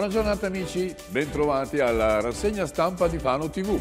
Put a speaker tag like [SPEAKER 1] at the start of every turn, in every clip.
[SPEAKER 1] Buona giornata amici, bentrovati alla rassegna stampa di Fano TV.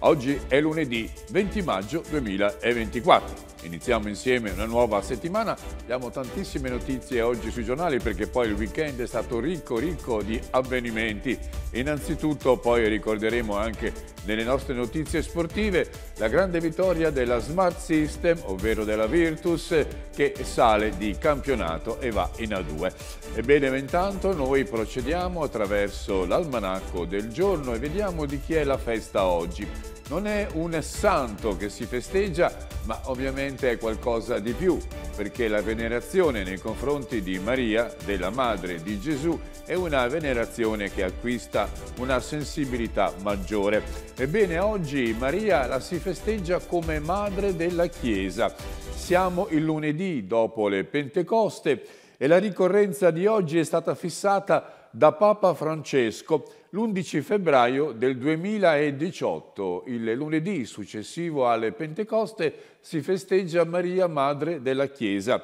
[SPEAKER 1] Oggi è lunedì 20 maggio 2024. Iniziamo insieme una nuova settimana, diamo tantissime notizie oggi sui giornali perché poi il weekend è stato ricco ricco di avvenimenti. Innanzitutto poi ricorderemo anche nelle nostre notizie sportive la grande vittoria della Smart System, ovvero della Virtus, che sale di campionato e va in A2. Ebbene, intanto noi procediamo attraverso l'almanacco del giorno e vediamo di chi è la festa oggi. Non è un santo che si festeggia, ma ovviamente è qualcosa di più perché la venerazione nei confronti di Maria, della Madre di Gesù, è una venerazione che acquista una sensibilità maggiore. Ebbene, oggi Maria la si festeggia come Madre della Chiesa. Siamo il lunedì dopo le Pentecoste e la ricorrenza di oggi è stata fissata da Papa Francesco l'11 febbraio del 2018, il lunedì successivo alle Pentecoste, si festeggia Maria Madre della Chiesa,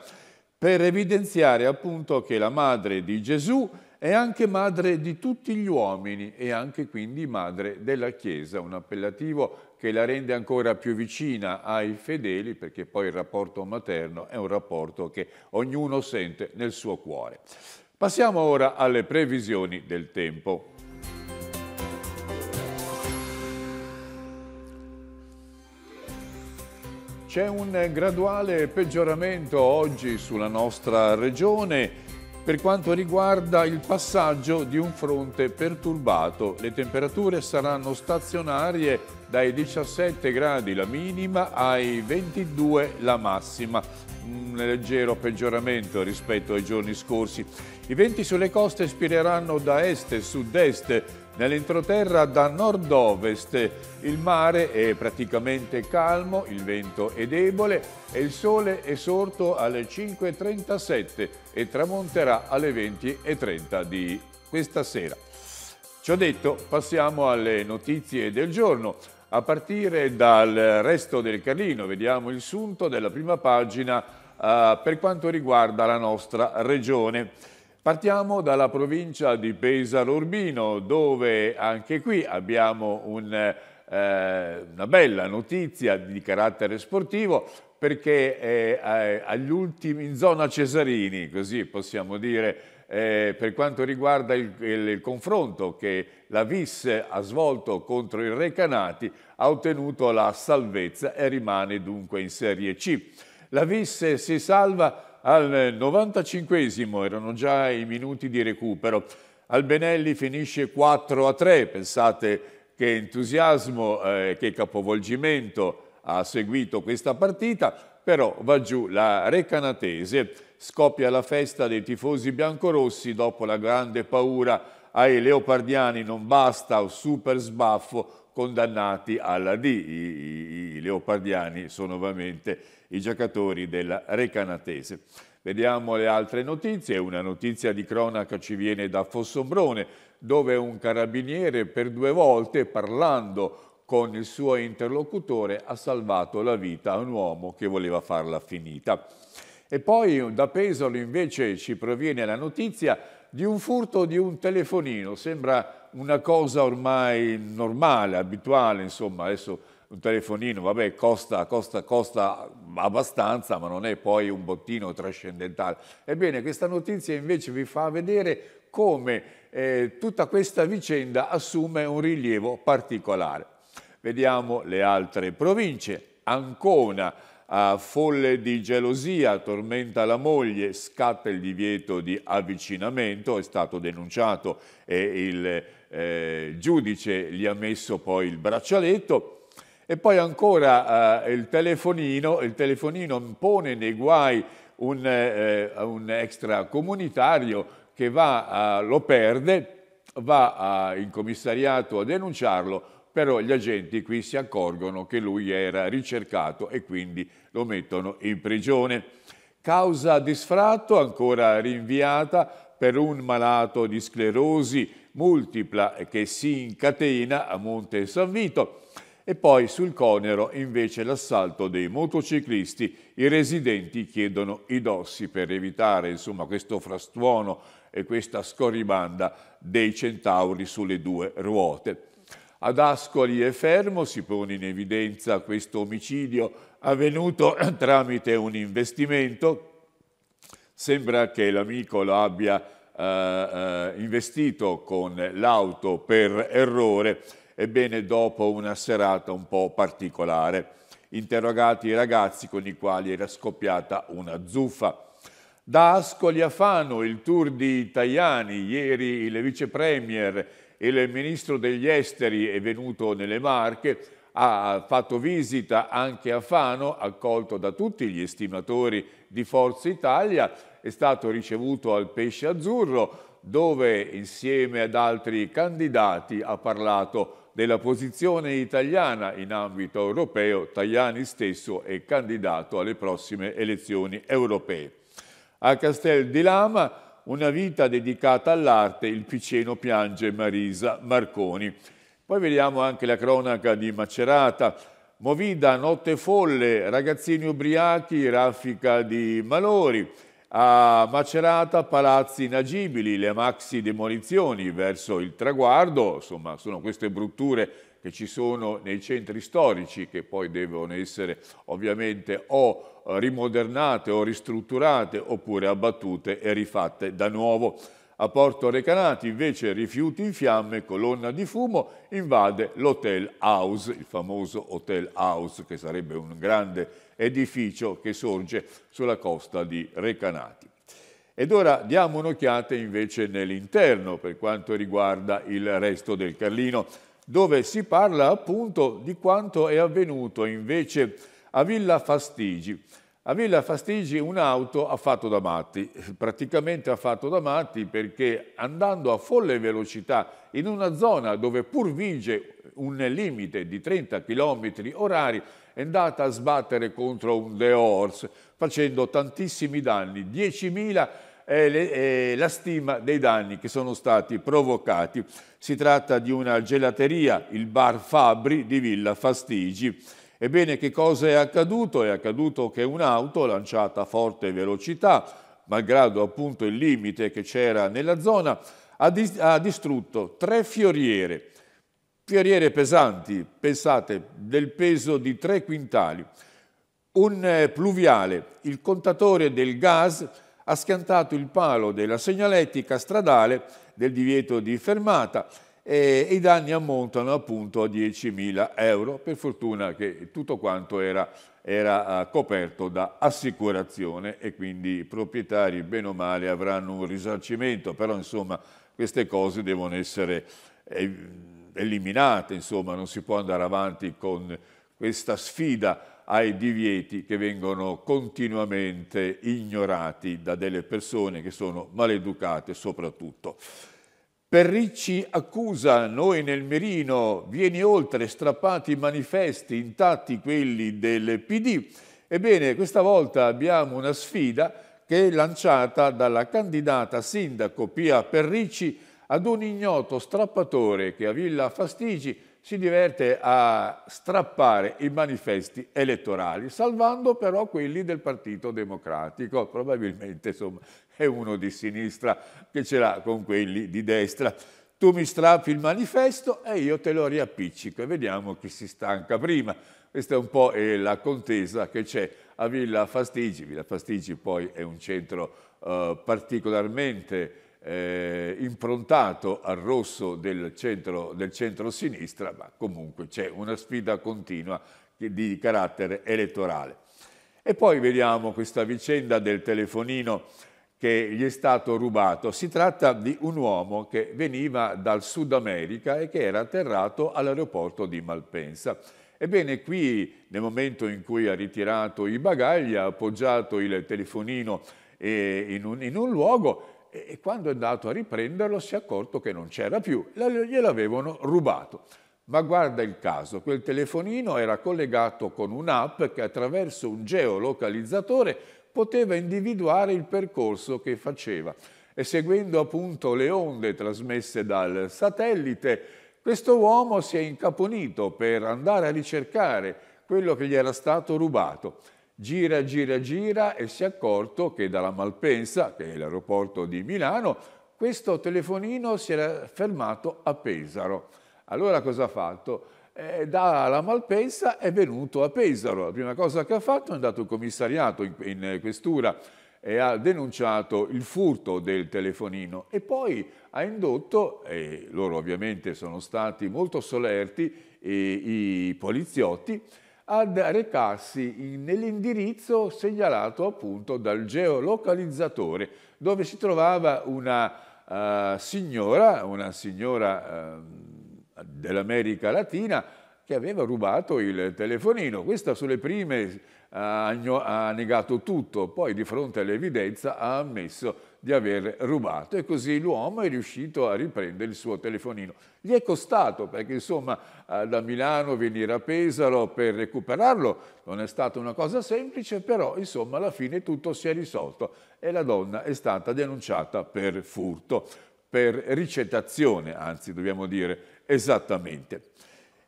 [SPEAKER 1] per evidenziare appunto che la Madre di Gesù è anche madre di tutti gli uomini e anche quindi madre della Chiesa, un appellativo che la rende ancora più vicina ai fedeli perché poi il rapporto materno è un rapporto che ognuno sente nel suo cuore. Passiamo ora alle previsioni del tempo. C'è un graduale peggioramento oggi sulla nostra regione per quanto riguarda il passaggio di un fronte perturbato. Le temperature saranno stazionarie dai 17 gradi la minima ai 22 la massima un leggero peggioramento rispetto ai giorni scorsi. I venti sulle coste spireranno da est e sud-est Nell'entroterra da nord-ovest il mare è praticamente calmo, il vento è debole e il sole è sorto alle 5.37 e tramonterà alle 20.30 di questa sera. Ciò detto, passiamo alle notizie del giorno. A partire dal resto del Carlino vediamo il sunto della prima pagina eh, per quanto riguarda la nostra regione. Partiamo dalla provincia di Pesaro Urbino, dove anche qui abbiamo un, eh, una bella notizia di carattere sportivo perché eh, agli ultimi, in zona Cesarini, così possiamo dire, eh, per quanto riguarda il, il, il, confronto che la VIS ha svolto contro il Recanati, ha ottenuto la salvezza e rimane dunque in Serie C. La VIS si salva al 95 erano già i minuti di recupero. Albenelli finisce 4 a 3, pensate che entusiasmo, eh, che capovolgimento ha seguito questa partita, però va giù la Recanatese. Scoppia la festa dei tifosi biancorossi dopo la grande paura ai leopardiani non basta un super sbaffo condannati alla D. I, i, i leopardiani sono ovviamente i giocatori della Recanatese. Vediamo le altre notizie, una notizia di cronaca ci viene da Fossombrone, dove un carabiniere per due volte, parlando con il suo interlocutore, ha salvato la vita a un uomo che voleva farla finita. E poi da Pesaro invece ci proviene la notizia di un furto di un telefonino. Sembra una cosa ormai normale, abituale, insomma, adesso un telefonino, vabbè, costa, costa, costa abbastanza, ma non è poi un bottino trascendentale. Ebbene, questa notizia invece vi fa vedere come eh, tutta questa vicenda assume un rilievo particolare. Vediamo le altre province. Ancona, eh, folle di gelosia, tormenta la moglie, scatta il divieto di avvicinamento, è stato denunciato e il eh, giudice gli ha messo poi il braccialetto. E poi ancora eh, il telefonino, il telefonino impone nei guai un, eh, un extracomunitario che va, eh, lo perde, va in commissariato a denunciarlo, però gli agenti qui si accorgono che lui era ricercato e quindi lo mettono in prigione. Causa di sfratto ancora rinviata per un malato di sclerosi multipla che si incatena a Monte San Vito e poi sul Conero invece l'assalto dei motociclisti. I residenti chiedono i dossi per evitare insomma, questo frastuono e questa scorribanda dei centauri sulle due ruote. Ad Ascoli e Fermo si pone in evidenza questo omicidio avvenuto tramite un investimento. Sembra che l'amico lo abbia eh, eh investito con l'auto per errore Ebbene, dopo una serata un po' particolare, interrogati i ragazzi con i quali era scoppiata una zuffa. Da Ascoli a Fano il tour di Tajani, ieri il vice premier e il ministro degli esteri è venuto nelle Marche, ha fatto visita anche a Fano, accolto da tutti gli estimatori di Forza Italia, è stato ricevuto al Pesce Azzurro, dove insieme ad altri candidati ha parlato della posizione italiana in ambito europeo, Tajani stesso è candidato alle prossime elezioni europee. A Castel di Lama, una vita dedicata all'arte, il Piceno piange Marisa Marconi. Poi vediamo anche la cronaca di Macerata, Movida, Notte Folle, Ragazzini Ubriachi, Raffica di Malori, a Macerata palazzi inagibili, le maxi demolizioni verso il traguardo, insomma sono queste brutture che ci sono nei centri storici che poi devono essere ovviamente o rimodernate o ristrutturate oppure abbattute e rifatte da nuovo. A Porto Recanati invece rifiuti in fiamme, colonna di fumo, invade l'Hotel House, il famoso Hotel House che sarebbe un grande edificio che sorge sulla costa di Recanati. Ed ora diamo un'occhiata invece nell'interno per quanto riguarda il resto del Carlino, dove si parla appunto di quanto è avvenuto invece a Villa Fastigi. A Villa Fastigi un'auto ha fatto da matti, praticamente ha fatto da matti perché andando a folle velocità in una zona dove pur vince un limite di 30 km orari è andata a sbattere contro un The Horse facendo tantissimi danni, 10.000 è la stima dei danni che sono stati provocati. Si tratta di una gelateria, il Bar Fabri di Villa Fastigi Ebbene, che cosa è accaduto? È accaduto che un'auto lanciata a forte velocità, malgrado appunto il limite che c'era nella zona, ha, di ha, distrutto tre fioriere, fioriere pesanti, pensate, del peso di tre quintali. Un eh, pluviale, il contatore del gas, ha schiantato il palo della segnalettica stradale del divieto di fermata e eh, i danni ammontano appunto a 10.000 euro, per fortuna che tutto quanto era, era eh, coperto da assicurazione e quindi i proprietari bene o male avranno un risarcimento, però insomma queste cose devono essere eh, eliminate, insomma non si può andare avanti con questa sfida ai divieti che vengono continuamente ignorati da delle persone che sono maleducate soprattutto. Perricci accusa noi nel mirino, vieni oltre, strappati i manifesti, intatti quelli del PD. Ebbene, questa volta abbiamo una sfida che è lanciata dalla candidata sindaco Pia Perricci ad un ignoto strappatore che a Villa Fastigi si diverte a strappare i manifesti elettorali, salvando però quelli del Partito Democratico. Probabilmente insomma, è uno di sinistra che ce l'ha con quelli di destra. Tu mi strappi il manifesto e io te lo riappiccico e vediamo chi si stanca prima. Questa è un po' la contesa che c'è a Villa Fastigi. Villa Fastigi poi è un centro eh, particolarmente eh, improntato al rosso del, centro, del centro-sinistra, ma comunque c'è una sfida continua di carattere elettorale. E poi vediamo questa vicenda del telefonino che gli è stato rubato. Si tratta di un uomo che veniva dal Sud America e che era atterrato all'aeroporto di Malpensa. Ebbene, qui nel momento in cui ha ritirato i bagagli, ha appoggiato il telefonino eh, in un, in un luogo e quando è andato a riprenderlo si è accorto che non c'era più, gliel'avevano rubato. Ma guarda il caso, quel telefonino era collegato con un'app che attraverso un geolocalizzatore poteva individuare il percorso che faceva e seguendo appunto le onde trasmesse dal satellite, questo uomo si è incaponito per andare a ricercare quello che gli era stato rubato Gira, gira, gira e si è accorto che dalla Malpensa, che è l'aeroporto di Milano, questo telefonino si era fermato a Pesaro. Allora cosa ha fatto? Eh, dalla Malpensa è venuto a Pesaro. La prima cosa che ha fatto è andato in commissariato, in, in questura, e ha denunciato il furto del telefonino e poi ha indotto, e loro ovviamente sono stati molto solerti, i poliziotti, ad recarsi nell'indirizzo segnalato appunto dal geolocalizzatore dove si trovava una uh, signora, una signora uh, dell'America Latina che aveva rubato il telefonino. Questa sulle prime uh, ha negato tutto, poi di fronte all'evidenza ha ammesso di aver rubato e così l'uomo è riuscito a riprendere il suo telefonino. Gli è costato perché insomma eh, da Milano venire a Pesaro per recuperarlo non è stata una cosa semplice, però insomma alla fine tutto si è risolto e la donna è stata denunciata per furto, per ricettazione, anzi dobbiamo dire esattamente.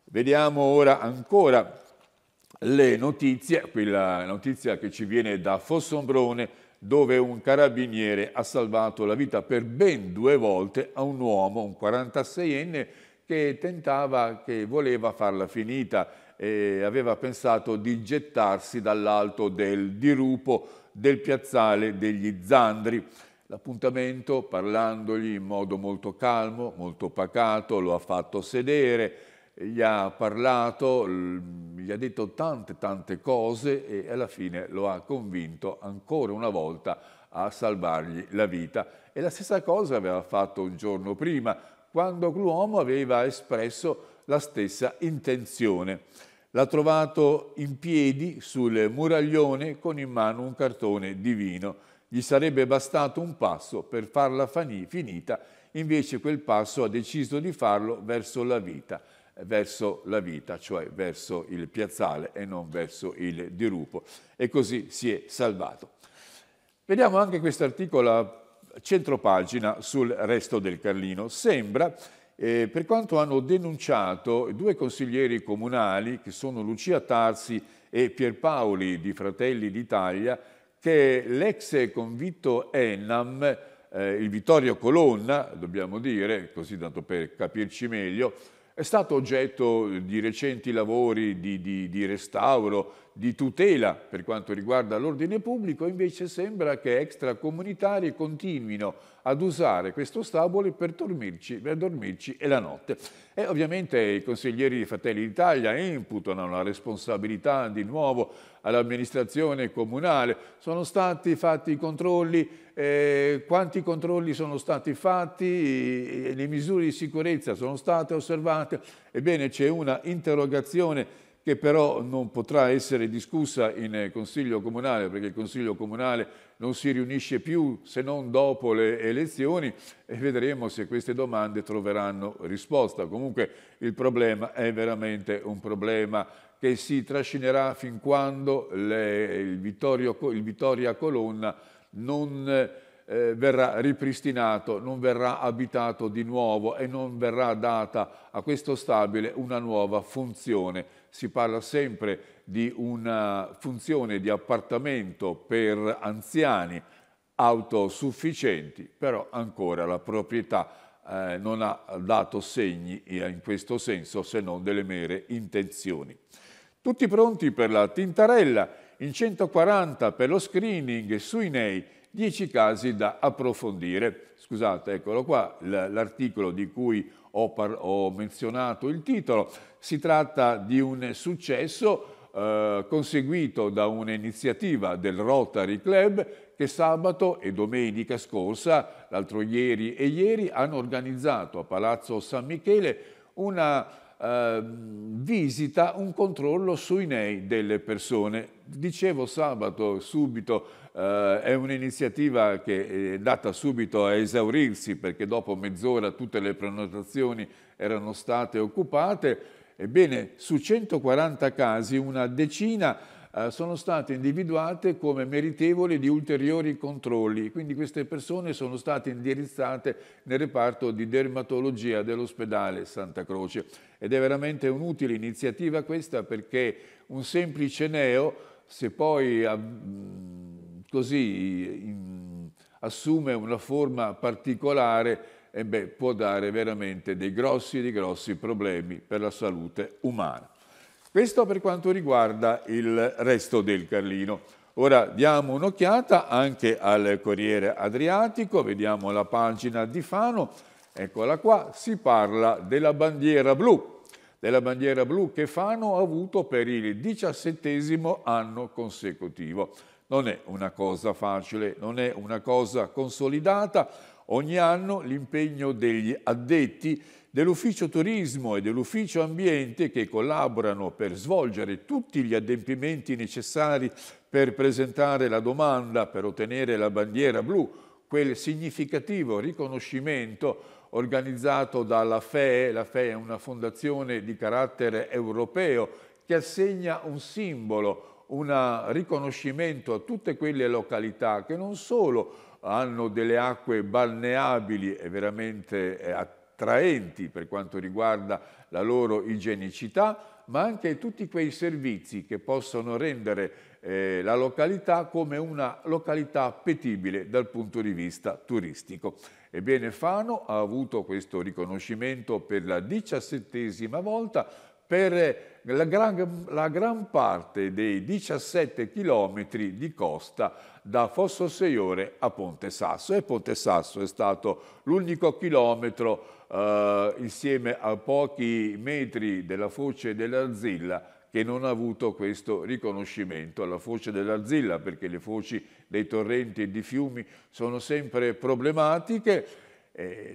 [SPEAKER 1] Vediamo ora ancora le notizie, quella notizia che ci viene da Fossombrone, dove un carabiniere ha salvato la vita per ben due volte a un uomo, un 46enne, che tentava, che voleva farla finita e aveva pensato di gettarsi dall'alto del dirupo del piazzale degli Zandri. L'appuntamento, parlandogli in modo molto calmo, molto pacato, lo ha fatto sedere, gli ha parlato, gli ha detto tante tante cose e alla fine lo ha convinto ancora una volta a salvargli la vita. E la stessa cosa aveva fatto un giorno prima, quando l'uomo aveva espresso la stessa intenzione. L'ha trovato in piedi sul muraglione con in mano un cartone divino. Gli sarebbe bastato un passo per farla finita, invece quel passo ha deciso di farlo verso la vita verso la vita, cioè verso il piazzale e non verso il dirupo. E così si è salvato. Vediamo anche quest'articolo centropagina sul resto del Carlino. Sembra, eh, per quanto hanno denunciato due consiglieri comunali, che sono Lucia Tarsi e Pierpaoli di Fratelli d'Italia, che l'ex convitto Enam, eh, il Vittorio Colonna, dobbiamo dire, così tanto per capirci meglio, è stato oggetto di recenti lavori di, di, di restauro, di tutela per quanto riguarda l'ordine pubblico, invece sembra che extracomunitari continuino ad usare questo stabile per dormirci, per dormirci e la notte. E ovviamente i consiglieri di Fratelli d'Italia imputano la responsabilità di nuovo all'amministrazione comunale. Sono stati fatti i controlli, eh, quanti controlli sono stati fatti, eh, le misure di sicurezza sono state osservate. Ebbene c'è una interrogazione che però non potrà essere discussa in eh, Consiglio Comunale, perché il Consiglio Comunale non si riunisce più se non dopo le elezioni e vedremo se queste domande troveranno risposta. Comunque il problema è veramente un problema che si trascinerà fin quando le, il, Vittorio, il, Vittoria Colonna non eh, verrà ripristinato, non verrà abitato di nuovo e non verrà data a questo stabile una nuova funzione si parla sempre di una funzione di appartamento per anziani autosufficienti, però ancora la proprietà eh, non ha dato segni eh, in questo senso se non delle mere intenzioni. Tutti pronti per la tintarella, in 140 per lo screening sui nei 10 casi da approfondire. Scusate, eccolo qua, l'articolo di cui ho, ho, menzionato il titolo. Si tratta di un successo eh, conseguito da un'iniziativa del Rotary Club che sabato e domenica scorsa, l'altro ieri e ieri, hanno organizzato a Palazzo San Michele una Uh, visita un controllo sui nei delle persone. Dicevo sabato subito eh, è un'iniziativa che è andata subito a esaurirsi perché dopo mezz'ora tutte le prenotazioni erano state occupate. Ebbene, su 140 casi una decina eh, sono state individuate come meritevoli di ulteriori controlli. Quindi queste persone sono state indirizzate nel reparto di dermatologia dell'ospedale Santa Croce. Ed è veramente un'utile iniziativa questa perché un semplice neo, se poi ah, così in, assume una forma particolare e beh, può dare veramente dei grossi, dei grossi problemi per la salute umana. Questo per quanto riguarda il resto del Carlino. Ora diamo un'occhiata anche al Corriere Adriatico, vediamo la pagina di Fano, eccola qua, si parla della bandiera blu, della bandiera blu che Fano ha avuto per il diciassettesimo anno consecutivo. Non è una cosa facile, non è una cosa consolidata. Ogni anno l'impegno degli addetti dell'ufficio turismo e dell'ufficio ambiente che collaborano per svolgere tutti gli adempimenti necessari per presentare la domanda, per ottenere la bandiera blu, quel significativo riconoscimento organizzato dalla FEE, la FEE è una fondazione di carattere europeo che assegna un simbolo, un riconoscimento a tutte quelle località che non solo hanno delle acque balneabili e veramente eh, attraenti per quanto riguarda la loro igienicità, ma anche tutti quei servizi che possono rendere eh, la località come una località appetibile dal punto di vista turistico. Ebbene, Fano ha avuto questo riconoscimento per la diciassettesima volta per la gran, la gran parte dei 17 chilometri di costa da Fossoseiore a Ponte Sasso e Ponte Sasso è stato l'unico chilometro eh, insieme a pochi metri della foce dell'Arzilla che non ha avuto questo riconoscimento alla foce dell'Arzilla perché le foci dei torrenti e di fiumi sono sempre problematiche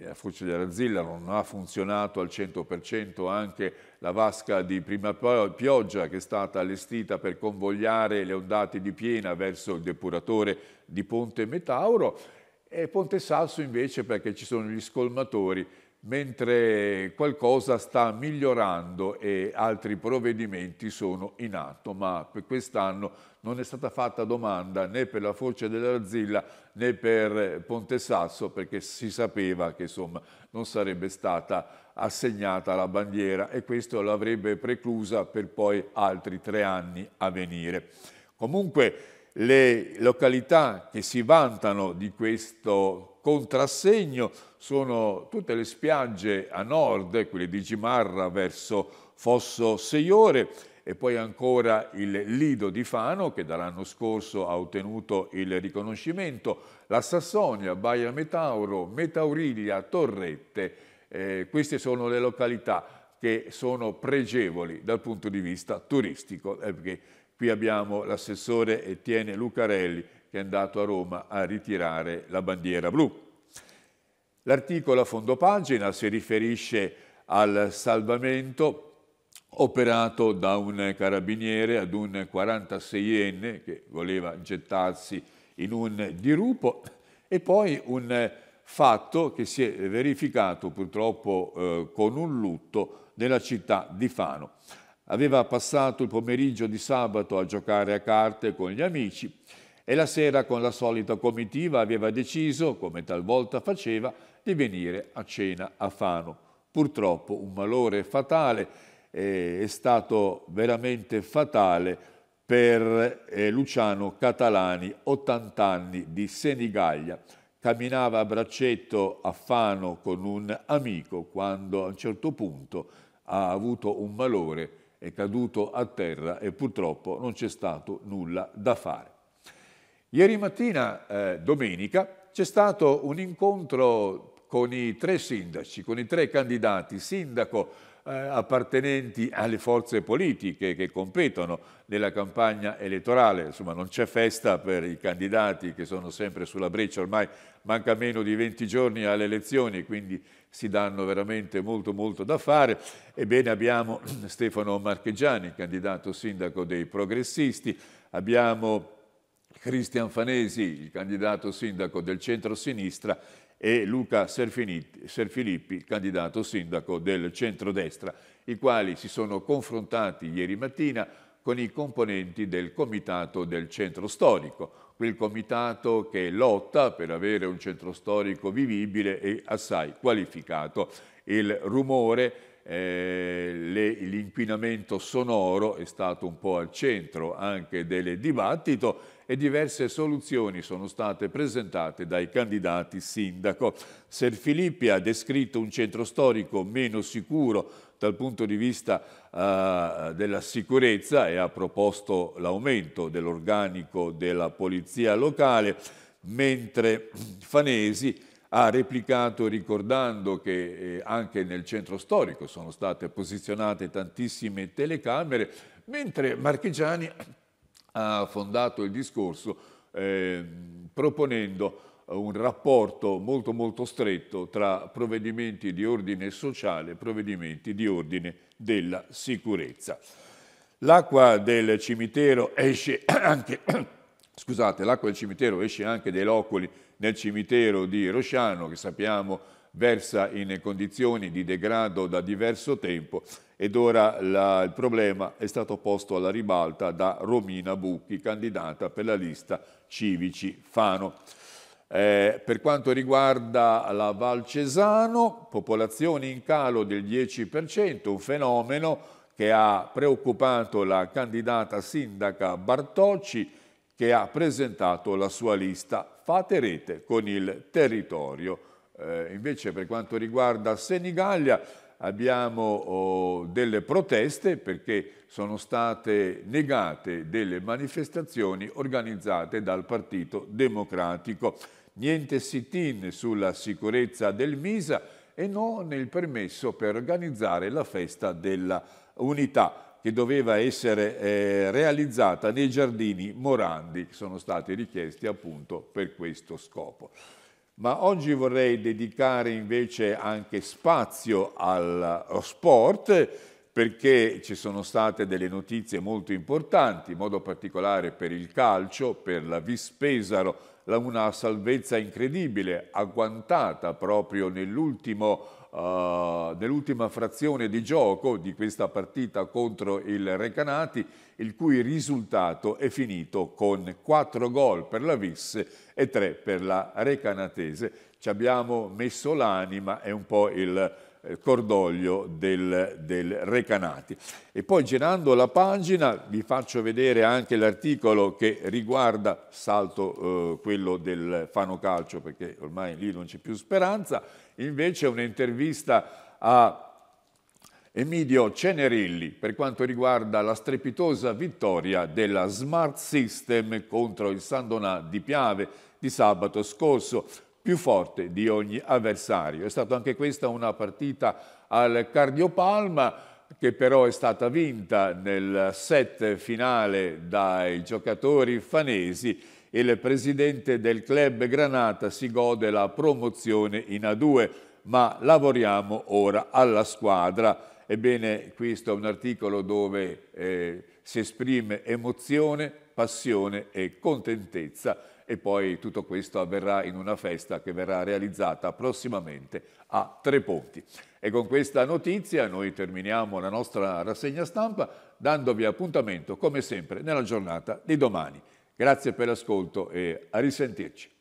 [SPEAKER 1] la foce della Zilla non ha funzionato al 100%, anche la vasca di prima pioggia che è stata allestita per convogliare le ondate di piena verso il depuratore di Ponte Metauro e Ponte Sasso invece perché ci sono gli scolmatori mentre qualcosa sta migliorando e altri provvedimenti sono in atto, ma per quest'anno non è stata fatta domanda né per la Force dell'Arzilla né per Ponte Sasso perché si sapeva che insomma, non sarebbe stata assegnata la bandiera e questo l'avrebbe preclusa per poi altri tre anni a venire. Comunque le località che si vantano di questo contrassegno sono tutte le spiagge a nord, eh, quelle di Gimarra verso Fosso Seiore e poi ancora il Lido di Fano che dall'anno scorso ha ottenuto il riconoscimento, la Sassonia, Baia Metauro, Metauriglia, Torrette, eh, queste sono le località che sono pregevoli dal punto di vista turistico, eh, perché qui abbiamo l'assessore Etienne Lucarelli che è andato a Roma a ritirare la bandiera blu. L'articolo a fondo pagina si riferisce al salvamento operato da un carabiniere ad un 46enne che voleva gettarsi in un dirupo e poi un fatto che si è verificato purtroppo eh, con un lutto nella città di Fano. Aveva passato il pomeriggio di sabato a giocare a carte con gli amici e la sera con la solita comitiva aveva deciso, come talvolta faceva, di venire a cena a Fano. Purtroppo un malore fatale eh, è stato veramente fatale per eh, Luciano Catalani, 80 anni di Senigallia. Camminava a braccetto a Fano con un amico quando a un certo punto ha avuto un malore, è caduto a terra e purtroppo non c'è stato nulla da fare. Ieri mattina, eh, domenica, c'è stato un incontro con i tre sindaci, con i tre candidati, sindaco eh, appartenenti alle forze politiche che competono nella campagna elettorale, insomma non c'è festa per i candidati che sono sempre sulla breccia, ormai manca meno di 20 giorni alle elezioni, quindi si danno veramente molto molto da fare. Ebbene abbiamo Stefano Marchegiani, candidato sindaco dei progressisti, abbiamo Cristian Fanesi, il candidato sindaco del centro-sinistra, e Luca Serfilippi, il candidato sindaco del centro-destra, i quali si sono confrontati ieri mattina con i componenti del comitato del centro storico, quel comitato che lotta per avere un centro storico vivibile e assai qualificato. Il rumore eh, l'inquinamento sonoro è stato un po' al centro anche del dibattito e diverse soluzioni sono state presentate dai candidati sindaco. Ser Filippi ha descritto un centro storico meno sicuro dal punto di vista uh, della sicurezza e ha proposto l'aumento dell'organico della polizia locale, mentre Fanesi ha replicato ricordando che eh, anche nel centro storico sono state posizionate tantissime telecamere, mentre Marchegiani ha fondato il discorso ehm, eh, proponendo un rapporto molto molto stretto tra provvedimenti di ordine sociale e provvedimenti di ordine della sicurezza. L'acqua del cimitero esce anche, scusate, l'acqua del cimitero esce anche dai loculi nel cimitero di Rosciano, che sappiamo versa in condizioni di degrado da diverso tempo ed ora la, il problema è stato posto alla ribalta da Romina Bucchi, candidata per la lista Civici Fano. Eh, per quanto riguarda la Val Cesano, popolazione in calo del 10%, un fenomeno che ha preoccupato la candidata sindaca Bartocci che ha presentato la sua lista Fate rete con il territorio eh, invece per quanto riguarda Senigallia abbiamo oh, delle proteste perché sono state negate delle manifestazioni organizzate dal Partito Democratico. Niente sit-in sulla sicurezza del Misa e non il permesso per organizzare la festa della unità che doveva essere eh, realizzata nei giardini Morandi, che sono stati richiesti appunto per questo scopo. Ma oggi vorrei dedicare invece anche spazio allo sport perché ci sono state delle notizie molto importanti, in modo particolare per il calcio, per la Vis Pesaro, una salvezza incredibile, agguantata proprio nell'ultimo eh, nell'ultima frazione di gioco di questa partita contro il Recanati, il cui risultato è finito con 4 gol per la Vis e 3 per la Recanatese. Ci abbiamo messo l'anima e un po' il eh, cordoglio del, del, Recanati. E poi girando la pagina vi faccio vedere anche l'articolo che riguarda, salto eh, quello del Fano Calcio perché ormai lì non c'è più speranza, Invece un'intervista a Emilio Cenerilli per quanto riguarda la strepitosa vittoria della Smart System contro il San Donà di Piave di sabato scorso, più forte di ogni avversario. È stata anche questa una partita al cardiopalma, che però è stata vinta nel set finale dai giocatori fanesi e il presidente del club Granata si gode la promozione in A2, ma lavoriamo ora alla squadra. Ebbene, questo è un articolo dove eh, si esprime emozione, passione e contentezza e poi tutto questo avverrà in una festa che verrà realizzata prossimamente a Tre Ponti. E con questa notizia noi terminiamo la nostra rassegna stampa dandovi appuntamento, come sempre, nella giornata di domani. Grazie per l'ascolto e a risentirci.